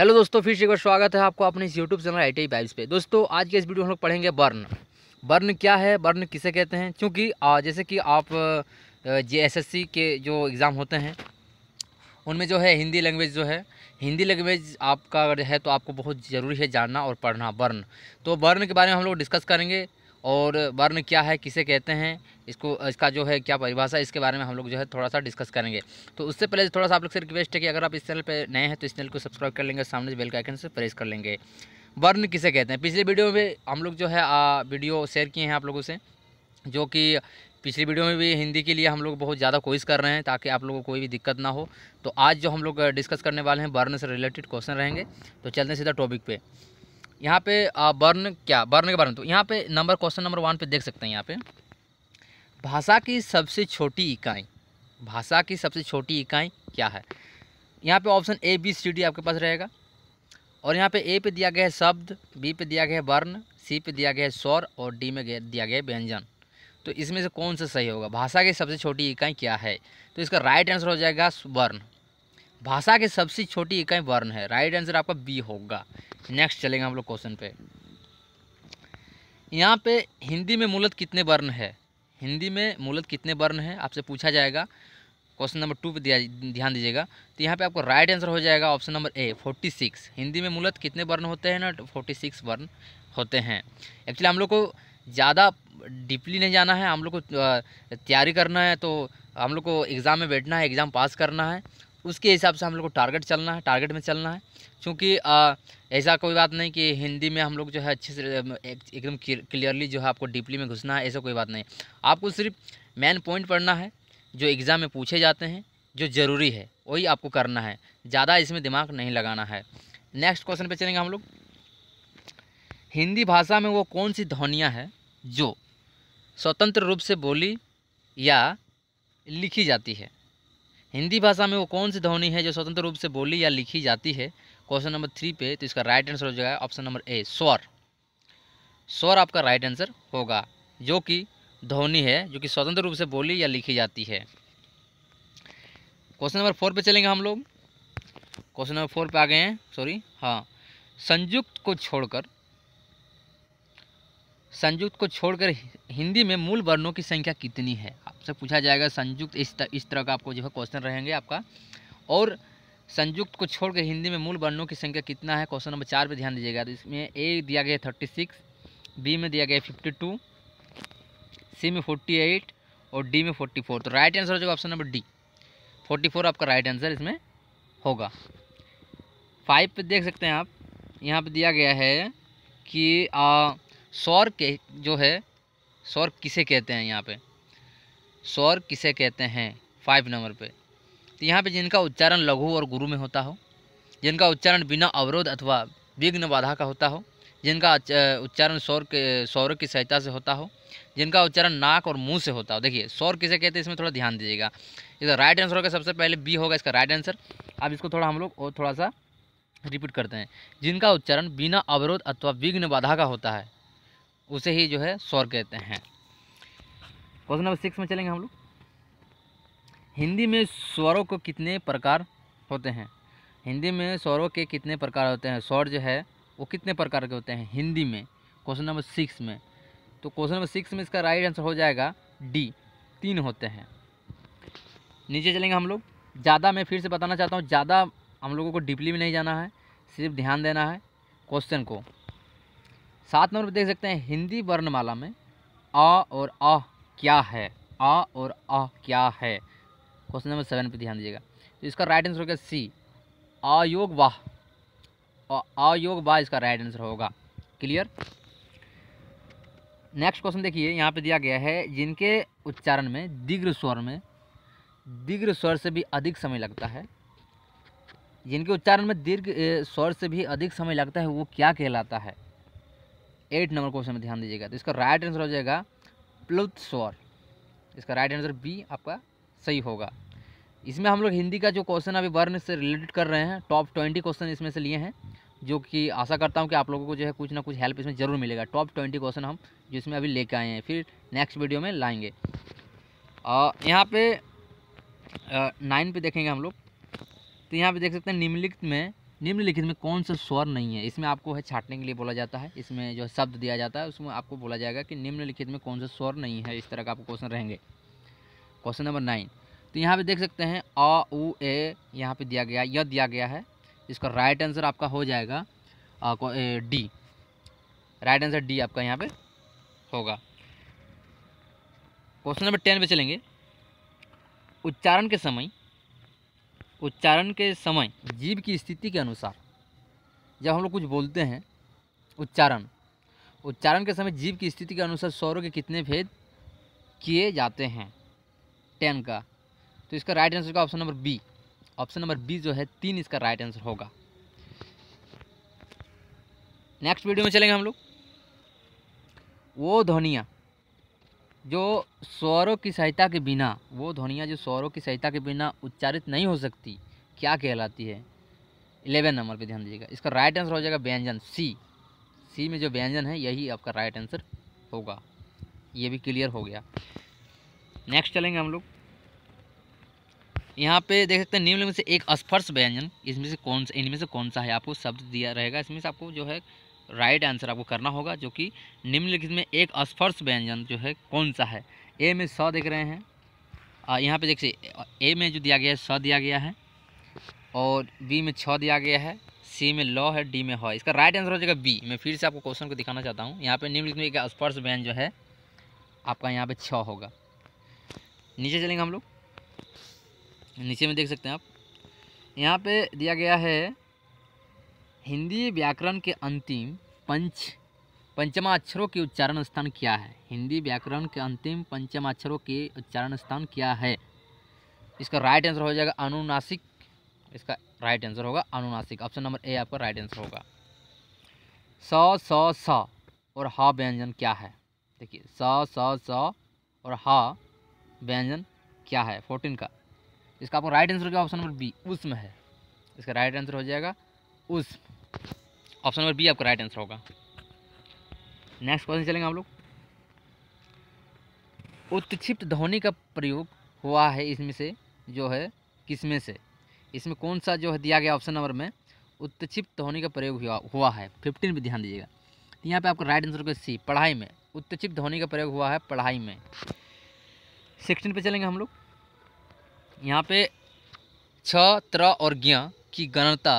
hello दोस्तों फिर से एक बार स्वागत है आपको अपने इस यूट्यूब चैनल आई टी पे दोस्तों आज के इस वीडियो में हम लोग पढ़ेंगे बर्न बर्न क्या है बर्न किसे कहते हैं क्योंकि जैसे कि आप जेएसएससी के जो एग्ज़ाम होते हैं उनमें जो है हिंदी लैंग्वेज जो है हिंदी लैंग्वेज आपका अगर है तो आपको बहुत ज़रूरी है जानना और पढ़ना बर्न तो बर्न के बारे में हम लोग डिस्कस करेंगे और वर्ण क्या है किसे कहते हैं इसको इसका जो है क्या परिभाषा इसके बारे में हम लोग जो है थोड़ा सा डिस्कस करेंगे तो उससे पहले थोड़ा सा आप लोग से रिक्वेस्ट है कि अगर आप इस चैनल पर नए हैं तो इस चैनल को सब्सक्राइब कर लेंगे सामने बेल का आइकन से प्रेस कर लेंगे वर्ण किसे कहते हैं पिछले वीडियो में भी हम लोग जो है आ, वीडियो शेयर किए हैं आप लोगों से जो कि पिछली वीडियो में भी हिंदी के लिए हम लोग बहुत ज़्यादा कोशिश कर रहे हैं ताकि आप लोगों को कोई भी दिक्कत ना हो तो आज जो हम लोग डिस्कस करने वाले हैं वर्ण से रिलेटेड क्वेश्चन रहेंगे तो चलते सीधा टॉपिक पे यहाँ पे वर्ण क्या वर्ण के बारे में तो यहाँ पे नंबर क्वेश्चन नंबर वन पे देख सकते हैं यहाँ पे भाषा की सबसे छोटी इकाई भाषा की सबसे छोटी इकाई क्या है यहाँ पे option A B C D आपके पास रहेगा और यहाँ पे ए पे दिया गया है शब्द बी पे दिया गया है वर्ण सी पे दिया गया है स्वर और डी में दिया गया है व्यंजन तो इसमें से कौन सा सही होगा भाषा की सबसे छोटी इकाई क्या है तो इसका राइट आंसर हो जाएगा वर्ण भाषा के सबसे छोटी इकाई वर्ण है राइट आंसर आपका बी होगा नेक्स्ट चलेंगे हम लोग क्वेश्चन पे यहाँ पे हिंदी में मूलत कितने वर्ण है हिंदी में मूलत कितने वर्ण है आपसे पूछा जाएगा क्वेश्चन नंबर टू पे दिया ध्यान दीजिएगा तो यहाँ पे आपको राइट आंसर हो जाएगा option number A forty six Hindi में मूलत कितने वर्ण होते हैं ना फोर्टी सिक्स वर्ण होते हैं एक्चुअली हम लोग को ज़्यादा डीपली नहीं जाना है हम लोग को तैयारी करना है तो हम लोग को एग्ज़ाम में बैठना है एग्ज़ाम पास करना है उसके हिसाब से हम लोग को टारगेट चलना है टारगेट में चलना है क्योंकि ऐसा कोई बात नहीं कि हिंदी में हम लोग जो है अच्छे से एकदम क्लियरली जो है आपको डीपली में घुसना है ऐसा कोई बात नहीं आपको सिर्फ मेन पॉइंट पढ़ना है जो एग्ज़ाम में पूछे जाते हैं जो ज़रूरी है वही आपको करना है ज़्यादा इसमें दिमाग नहीं लगाना है नेक्स्ट क्वेश्चन पर चलेंगे हम लोग हिंदी भाषा में वो कौन सी ध्वनियाँ हैं जो स्वतंत्र रूप से बोली या लिखी जाती है हिंदी भाषा में वो कौन सी ध्वनि है जो स्वतंत्र रूप से बोली या लिखी जाती है क्वेश्चन नंबर थ्री पे तो इसका राइट आंसर हो जाएगा ऑप्शन नंबर ए स्वर स्वर आपका राइट आंसर होगा जो कि ध्वनि है जो कि स्वतंत्र रूप से बोली या लिखी जाती है क्वेश्चन नंबर फोर पे चलेंगे हम लोग क्वेश्चन नंबर फोर पे आ गए हैं सॉरी हाँ संयुक्त को छोड़कर संयुक्त को छोड़कर हिंदी में मूल वर्णों की संख्या कितनी है आपसे पूछा जाएगा संयुक्त इस तर, इस तरह का आपको जो है क्वेश्चन रहेंगे आपका और संयुक्त को छोड़कर हिंदी में मूल वर्णों की संख्या कितना है क्वेश्चन नंबर चार पर ध्यान दीजिएगा तो इसमें ए दिया गया थर्टी सिक्स बी में दिया गया फिफ्टी टू सी में फोर्टी एट और डी में फोर्टी फोर तो राइट आंसर हो जाएगा option number D forty four आपका राइट आंसर इसमें होगा फाइव पे देख सकते हैं आप यहाँ पे दिया गया है कि आ, सौर के जो है सौर किसे कहते हैं यहाँ पे सौर किसे कहते हैं फाइव नंबर पे तो यहाँ पे जिनका उच्चारण लघु और गुरु में होता हो जिनका उच्चारण बिना अवरोध अथवा विघ्न बाधा का होता हो जिनका उच्चारण सौर के सौर की सहायता से होता हो जिनका उच्चारण नाक और मुंह से होता हो देखिए सौर किसे कहते हैं इसमें थोड़ा ध्यान दीजिएगा इधर राइट आंसर होगा सबसे पहले बी होगा इसका राइट आंसर अब इसको थोड़ा हम लोग और थोड़ा सा रिपीट करते हैं जिनका उच्चारण बिना अवरोध अथवा विघ्न बाधा का होता है उसे ही जो है सौर कहते हैं क्वेश्चन नंबर सिक्स में चलेंगे हम लोग हिंदी में स्वरों को कितने प्रकार होते हैं हिंदी में स्वरों के कितने प्रकार होते हैं स्वर जो है वो कितने प्रकार के होते हैं हिंदी में क्वेश्चन नंबर सिक्स में तो क्वेश्चन नंबर सिक्स में इसका राइट आंसर हो जाएगा डी तीन होते हैं नीचे चलेंगे हम लोग ज़्यादा मैं फिर से बताना चाहता हूँ ज़्यादा हम लोगों को डीपली में नहीं जाना है सिर्फ ध्यान देना है क्वेश्चन को सात नंबर पर देख सकते हैं हिंदी वर्णमाला में आ और आ क्या है आ और आ क्या है क्वेश्चन नंबर सेवन पर ध्यान दीजिएगा तो इसका राइट आंसर होगा सी आयोग वाह आयोग वाह इसका राइट आंसर होगा क्लियर नेक्स्ट क्वेश्चन देखिए यहाँ पे दिया गया है जिनके उच्चारण में दिग्र स्वर में दीघ्र स्वर से भी अधिक समय लगता है जिनके उच्चारण में दीर्घ स्वर से भी अधिक समय लगता है वो क्या कहलाता है एट नंबर क्वेश्चन में ध्यान दीजिएगा तो इसका राइट आंसर हो जाएगा प्लुत स्वर इसका राइट आंसर बी आपका सही होगा इसमें हम लोग हिंदी का जो क्वेश्चन अभी वर्ण से रिलेटेड कर रहे हैं टॉप ट्वेंटी क्वेश्चन इसमें से लिए हैं जो कि आशा करता हूँ कि आप लोगों को जो है कुछ ना कुछ हेल्प इसमें ज़रूर मिलेगा टॉप ट्वेंटी क्वेश्चन हम जो इसमें अभी लेके आए हैं फिर नेक्स्ट वीडियो में लाएंगे यहाँ पे नाइन पे देखेंगे हम लोग तो यहाँ पे देख सकते हैं निम्नलिखित में निम्नलिखित में कौन सा स्वर नहीं है इसमें आपको है छाटने के लिए बोला जाता है इसमें जो शब्द दिया जाता है उसमें आपको बोला जाएगा कि निम्नलिखित में कौन सा स्वर नहीं है इस तरह का आपको क्वेश्चन रहेंगे क्वेश्चन नंबर नाइन तो यहाँ पे देख सकते हैं अ उ ए यहाँ पे दिया गया य दिया गया है इसका राइट आंसर आपका हो जाएगा डी राइट आंसर डी आपका यहाँ पे होगा क्वेश्चन नंबर टेन पे चलेंगे उच्चारण के समय उच्चारण के समय जीव की स्थिति के अनुसार जब हम लोग कुछ बोलते हैं उच्चारण उच्चारण के समय जीव की स्थिति के अनुसार स्वरों के कितने भेद किए जाते हैं टेन का तो इसका राइट आंसर का option number B option number B जो है तीन इसका राइट आंसर होगा नेक्स्ट वीडियो में चलेंगे हम लोग वो ध्वनियाँ जो स्वरों की सहायता के बिना वो ध्वनियाँ जो स्वरों की सहायता के बिना उच्चारित नहीं हो सकती क्या कहलाती है इलेवन नंबर पे ध्यान दीजिएगा इसका राइट आंसर हो जाएगा व्यंजन सी सी में जो व्यंजन है यही आपका राइट आंसर होगा ये भी क्लियर हो गया नेक्स्ट चलेंगे हम लोग यहाँ पे देख सकते हैं निम्न में से एक स्पर्श व्यंजन इसमें से कौन सा इनमें से कौन सा है आपको शब्द दिया रहेगा इसमें से आपको जो है राइट आंसर आपको करना होगा जो कि निम्नलिखित में एक स्पर्श व्यंजन जो है कौन सा है ए में स देख रहे हैं आ, यहाँ पे देखिए ए में जो दिया गया है स दिया गया है और बी में छ दिया गया है सी में लॉ है डी में हॉ इसका राइट आंसर हो जाएगा बी मैं फिर से आपको क्वेश्चन को दिखाना चाहता हूँ यहाँ पे निम्नलिखित में एक स्पर्श व्यंजन जो है आपका यहाँ पे छ होगा नीचे चलेंगे हम लोग नीचे में देख सकते हैं आप यहाँ पे दिया गया है हिंदी व्याकरण के अंतिम पंच पंचमाक्षरों के उच्चारण स्थान क्या है हिंदी व्याकरण के अंतिम पंचमाक्षरों के उच्चारण स्थान क्या है इसका राइट आंसर हो जाएगा अनुनासिक इसका राइट आंसर होगा अनुनासिक ऑप्शन नंबर ए आपका राइट आंसर होगा स स स और ह व्यंजन क्या है देखिए स स स और ह व्यंजन क्या है फोर्टीन का इसका आपको राइट आंसर होगा ऑप्शन नंबर बी उसमें है इसका राइट आंसर हो जाएगा उष्म ऑप्शन नंबर बी आपका राइट आंसर होगा नेक्स्ट क्वेश्चन चलेंगे हम लोग उत्क्षिप्त ध्वनि का प्रयोग हुआ है इसमें से जो है किसमें से इसमें कौन सा जो है दिया गया ऑप्शन नंबर में उत्क्षिप्त ध्वनि का प्रयोग हुआ है फिफ्टीन पर ध्यान दीजिएगा तो यहाँ पे आपका राइट आंसर होगा सी पढ़ाई में उत्क्षिप्त ध्वनि का प्रयोग हुआ है पढ़ाई में सिक्सटीन पे चलेंगे हम लोग यहाँ पे छ त्र और ज्ञ की गणता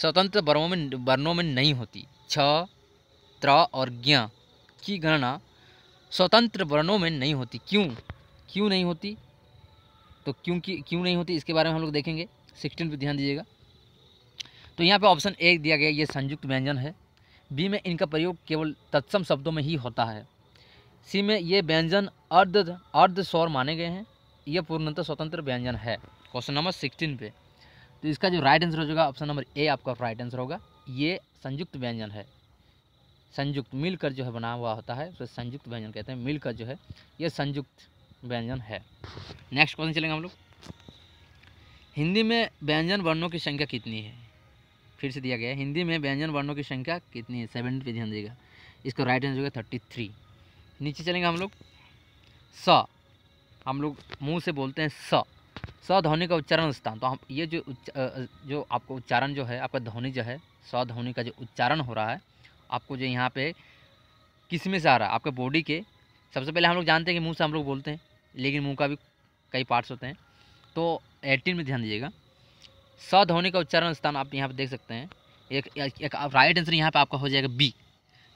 स्वतंत्र वर्णों में वर्णों में नहीं होती छ त्र और ज्ञ की गणना स्वतंत्र वर्णों में नहीं होती क्यों क्यों नहीं होती तो क्यों की क्यों नहीं होती इसके बारे में हम लोग देखेंगे सिक्सटीन पर ध्यान दीजिएगा तो यहाँ पे ऑप्शन एक दिया गया ये संयुक्त व्यंजन है बी में इनका प्रयोग केवल तत्सम शब्दों में ही होता है सी में ये व्यंजन अर्ध अर्ध स्वर माने गए हैं यह पूर्णतः स्वतंत्र व्यंजन है क्वेश्चन नंबर सिक्सटीन पे तो इसका जो राइट आंसर हो जाएगा ऑप्शन नंबर ए आपका राइट आंसर होगा ये संयुक्त व्यंजन है संयुक्त मिलकर जो है बना हुआ होता है उसे तो संयुक्त व्यंजन कहते हैं मिलकर जो है ये संयुक्त व्यंजन है नेक्स्ट क्वेश्चन चलेंगे हम लोग हिंदी में व्यंजन वर्णों की संख्या कितनी है फिर से दिया गया है हिंदी में व्यंजन वर्णों की संख्या कितनी है सेवन पे ध्यान देगा इसका राइट आंसर होगा थर्टी थ्री नीचे चलेंगे हम लोग स हम लोग मुँह से बोलते हैं स स्वध्वनि का उच्चारण स्थान तो हम ये जो जो आपको उच्चारण जो है आपका ध्वनि जो है स्वध्वनि का जो उच्चारण हो रहा है आपको जो यहाँ पे किस में से आ रहा है आपके बॉडी के सबसे पहले हम लोग जानते हैं कि मुंह से हम लोग बोलते हैं लेकिन मुंह का भी कई पार्ट्स होते हैं तो एटीन में ध्यान दीजिएगा स्वध्वनि का उच्चारण स्थान आप यहाँ पर देख सकते हैं एक एक, एक राइट आंसर यहाँ पर आपका हो जाएगा बी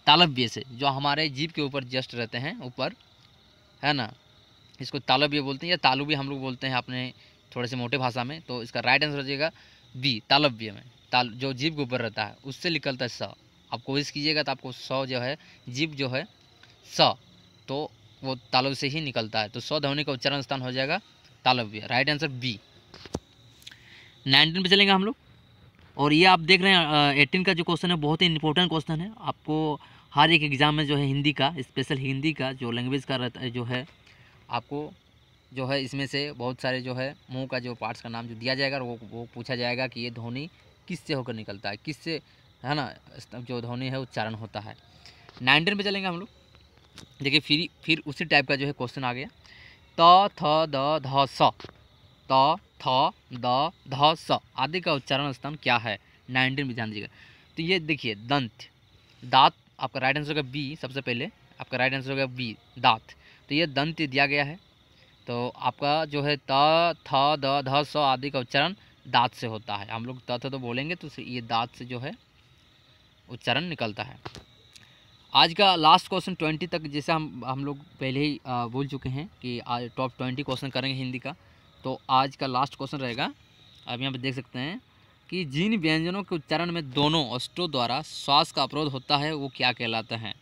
तालब से जो हमारे जीप के ऊपर जस्ट रहते हैं ऊपर है ना इसको तालो भी बोलते हैं या तालु भी हम लोग बोलते हैं अपने थोड़े से मोटे भाषा में तो इसका राइट आंसर हो जाएगा बी तालव्य में ताल जो जीव के ऊपर रहता है उससे निकलता है स आप कोशिश कीजिएगा तो आपको स जो है जीव जो है स तो वो तालव से ही निकलता है तो स ध्वनि का उच्चारण स्थान हो जाएगा तालव्य राइट आंसर बी नाइनटीन पर चलेंगे हम लोग और ये आप देख रहे हैं एटीन का जो क्वेश्चन है बहुत ही इंपॉर्टेंट क्वेश्चन है आपको हर एक एग्ज़ाम में जो है हिंदी का स्पेशल हिंदी का जो लैंग्वेज का रहता है जो है आपको जो है इसमें से बहुत सारे जो है मुंह का जो पार्ट्स का नाम जो दिया जाएगा वो वो पूछा जाएगा कि ये ध्वनि किससे होकर निकलता है किससे है ना जो ध्वनि है उच्चारण होता है नाइनटीन पे चलेंगे हम लोग देखिए फिर फिर उसी टाइप का जो है क्वेश्चन आ गया त थ द ध स त थ द ध स आदि का उच्चारण स्तंभ क्या है नाइनटीन पर ध्यान दीजिएगा तो ये देखिए दंत दांत आपका राइट आंसर होगा बी सबसे पहले आपका राइट आंसर होगा बी दांत तो ये दंत दिया गया है तो आपका जो है त थ द ध स आदि का उच्चारण दाँत से होता है हम लोग त थ तो बोलेंगे तो ये दाँत से जो है उच्चारण निकलता है आज का लास्ट क्वेश्चन ट्वेंटी तक जैसे हम हम लोग पहले ही बोल चुके हैं कि आज टॉप ट्वेंटी क्वेश्चन करेंगे हिंदी का तो आज का लास्ट क्वेश्चन रहेगा आप यहाँ पर देख सकते हैं कि जिन व्यंजनों के उच्चारण में दोनों अष्टों द्वारा श्वास का अपरोध होता है वो क्या कहलाते हैं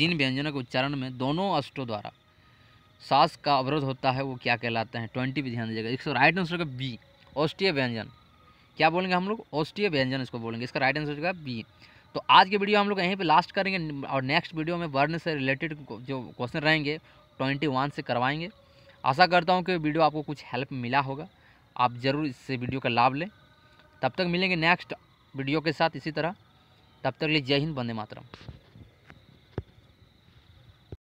जिन व्यंजनों के उच्चारण में दोनों अष्टों द्वारा सांस का अवरोध होता है वो क्या कहलाते हैं ट्वेंटी भी ध्यान दीजिएगा इसका राइट आंसर होगा बी औष्टीय व्यंजन क्या बोलेंगे हम लोग औष्टीय व्यंजन इसको बोलेंगे इसका राइट आंसर होगा बी तो आज के वीडियो हम लोग यहीं पे लास्ट करेंगे और नेक्स्ट वीडियो में वर्ण से रिलेटेड जो क्वेश्चन रहेंगे ट्वेंटी वन से करवाएंगे आशा करता हूँ कि वीडियो आपको कुछ हेल्प मिला होगा आप ज़रूर इससे वीडियो का लाभ लें तब तक मिलेंगे नेक्स्ट वीडियो के साथ इसी तरह तब तक लिए जय हिंद बंदे मातरम